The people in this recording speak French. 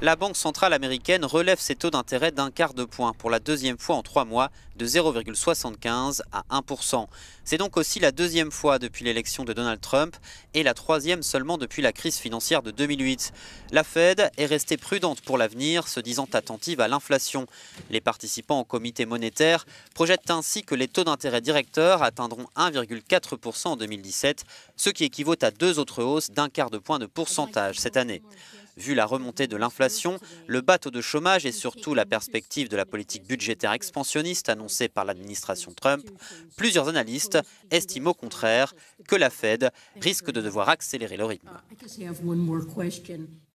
la Banque centrale américaine relève ses taux d'intérêt d'un quart de point pour la deuxième fois en trois mois, de 0,75 à 1%. C'est donc aussi la deuxième fois depuis l'élection de Donald Trump et la troisième seulement depuis la crise financière de 2008. La Fed est restée prudente pour l'avenir, se disant attentive à l'inflation. Les participants au comité monétaire projettent ainsi que les taux d'intérêt directeurs atteindront 1,4% en 2017, ce qui équivaut à deux autres hausses d'un quart de point de pourcentage cette année. Vu la remontée de l'inflation, le bateau de chômage et surtout la perspective de la politique budgétaire expansionniste annoncée par l'administration Trump, plusieurs analystes estiment au contraire que la Fed risque de devoir accélérer le rythme.